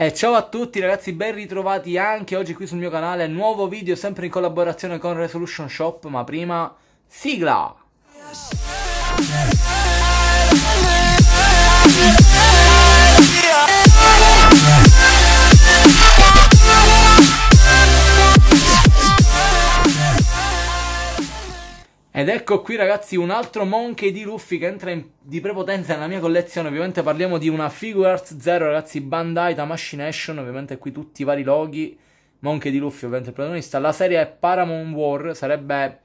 E ciao a tutti ragazzi, ben ritrovati anche oggi qui sul mio canale, nuovo video sempre in collaborazione con Resolution Shop, ma prima sigla! Ed ecco qui ragazzi un altro Monkey di Luffy che entra in, di prepotenza nella mia collezione, ovviamente parliamo di una Figure Arts Zero ragazzi, Bandai, Tamashii Nation, ovviamente qui tutti i vari loghi, Monkey di Luffy ovviamente il protagonista, la serie è Paramount War, sarebbe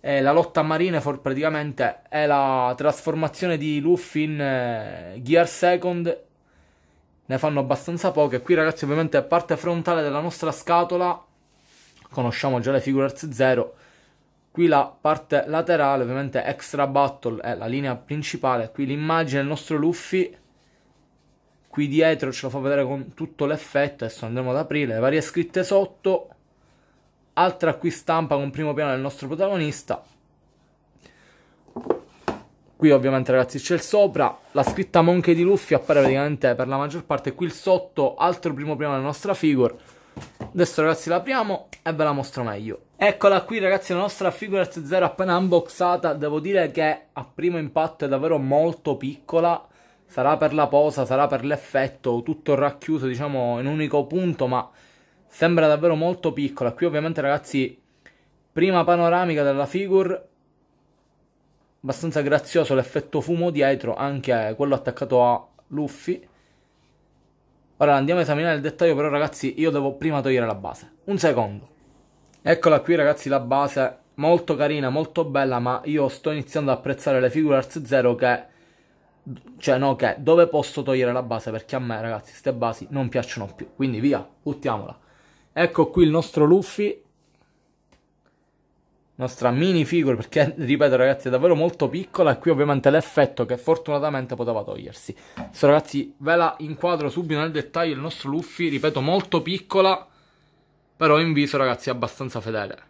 eh, la lotta a Marineford praticamente, è la trasformazione di Luffy in eh, Gear Second, ne fanno abbastanza poche, qui ragazzi ovviamente è parte frontale della nostra scatola, conosciamo già le Figure Arts Zero, qui la parte laterale ovviamente extra battle è la linea principale qui l'immagine del nostro Luffy qui dietro ce lo fa vedere con tutto l'effetto adesso andremo ad aprire le varie scritte sotto altra qui stampa con primo piano del nostro protagonista qui ovviamente ragazzi c'è il sopra la scritta Monkey di Luffy appare praticamente per la maggior parte qui il sotto altro primo piano della nostra figure Adesso ragazzi l'apriamo e ve la mostro meglio. Eccola qui ragazzi la nostra Figures Zero appena unboxata, devo dire che a primo impatto è davvero molto piccola, sarà per la posa, sarà per l'effetto, tutto racchiuso diciamo in un unico punto, ma sembra davvero molto piccola. Qui ovviamente ragazzi prima panoramica della figure, abbastanza grazioso l'effetto fumo dietro, anche quello attaccato a Luffy Ora andiamo a esaminare il dettaglio, però ragazzi io devo prima togliere la base. Un secondo. Eccola qui ragazzi la base, molto carina, molto bella, ma io sto iniziando ad apprezzare le figure Arts 0 che... Cioè no che, dove posso togliere la base? Perché a me ragazzi queste basi non piacciono più. Quindi via, buttiamola. Ecco qui il nostro Luffy nostra mini figure perché ripeto ragazzi è davvero molto piccola e qui ovviamente l'effetto che fortunatamente poteva togliersi Adesso ragazzi ve la inquadro subito nel dettaglio il nostro Luffy ripeto molto piccola però in viso ragazzi è abbastanza fedele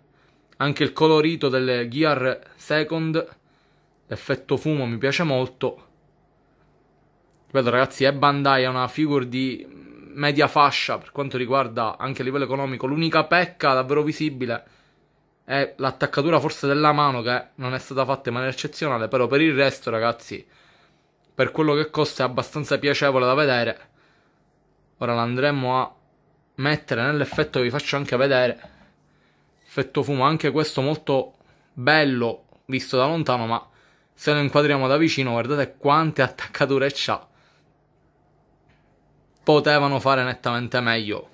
anche il colorito delle Gear Second l'effetto fumo mi piace molto ripeto ragazzi è Bandai è una figure di media fascia per quanto riguarda anche a livello economico l'unica pecca davvero visibile è è l'attaccatura forse della mano che non è stata fatta in maniera eccezionale, però per il resto ragazzi, per quello che costa è abbastanza piacevole da vedere. Ora l'andremo a mettere nell'effetto che vi faccio anche vedere. Effetto fumo, anche questo molto bello visto da lontano, ma se lo inquadriamo da vicino guardate quante attaccature c'ha. Potevano fare nettamente meglio,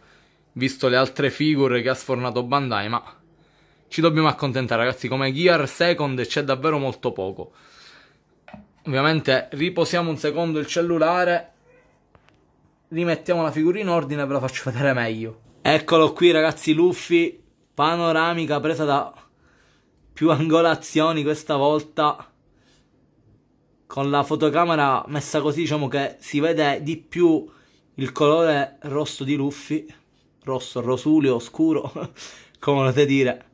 visto le altre figure che ha sfornato Bandai, ma ci dobbiamo accontentare, ragazzi. Come Gear Second c'è davvero molto poco. Ovviamente riposiamo un secondo il cellulare. Rimettiamo la figura in ordine e ve la faccio vedere meglio. Eccolo qui, ragazzi, Luffy. Panoramica presa da più angolazioni questa volta. Con la fotocamera messa così, diciamo che si vede di più il colore rosso di Luffy. Rosso, rosuleo, scuro, come volete dire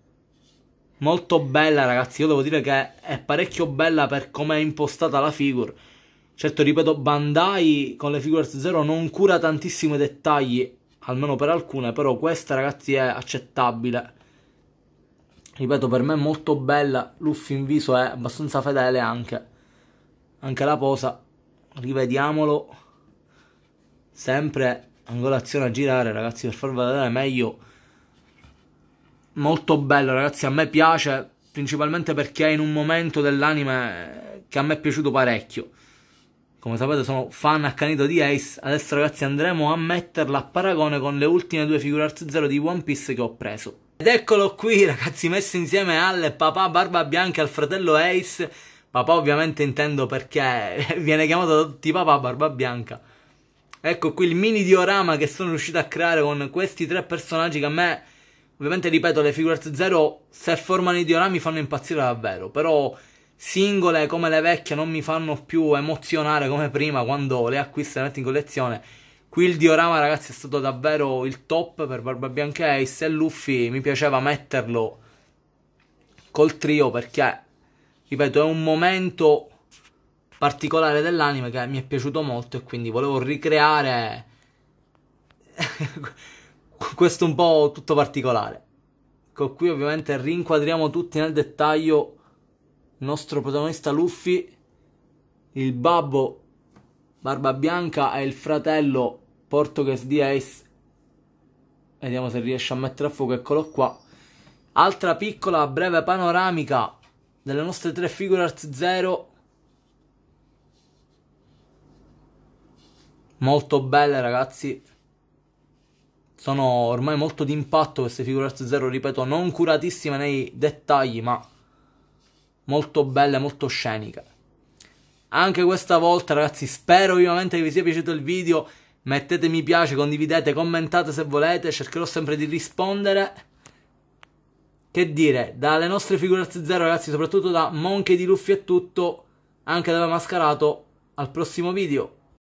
molto bella, ragazzi. Io devo dire che è parecchio bella per come è impostata la figure. Certo, ripeto, Bandai con le Figures Zero non cura tantissimi dettagli, almeno per alcune, però questa, ragazzi, è accettabile. Ripeto, per me è molto bella, Luffy in viso è abbastanza fedele anche. Anche la posa, rivediamolo. Sempre angolazione a girare, ragazzi, per far vedere meglio molto bello, ragazzi. A me piace principalmente perché è in un momento dell'anime che a me è piaciuto parecchio. Come sapete sono fan accanito di Ace, adesso ragazzi andremo a metterla a paragone con le ultime due figure Arts Zero di One Piece che ho preso. Ed eccolo qui ragazzi messo insieme al papà Barba Bianca e al fratello Ace. Papà ovviamente intendo perché viene chiamato da tutti papà Barba Bianca. Ecco qui il mini diorama che sono riuscito a creare con questi tre personaggi che a me Ovviamente, ripeto, le Figure Zero, se formano i diorami, fanno impazzire davvero, però singole come le vecchie non mi fanno più emozionare come prima quando le acquisto e le metto in collezione. Qui il diorama, ragazzi, è stato davvero il top per Barba Bianca Ace e Luffy mi piaceva metterlo col trio perché, ripeto, è un momento particolare dell'anime che mi è piaciuto molto e quindi volevo ricreare... questo è un po' tutto particolare, con ecco, qui ovviamente rinquadriamo tutti nel dettaglio il nostro protagonista Luffy, il babbo Barba Bianca e il fratello Portoghese di Ace. Vediamo se riesce a mettere a fuoco, eccolo qua. Altra piccola, breve panoramica delle nostre tre figure Arts Zero. Molto belle ragazzi, sono ormai molto d'impatto queste figure Earth Zero, ripeto, non curatissime nei dettagli, ma molto belle, molto sceniche. Anche questa volta, ragazzi, spero vivamente che vi sia piaciuto il video. Mettete mi piace, condividete, commentate se volete, cercherò sempre di rispondere. Che dire, dalle nostre figure Earth Zero, ragazzi, soprattutto da Monkey di Luffy è tutto, anche da Mascarato, al prossimo video.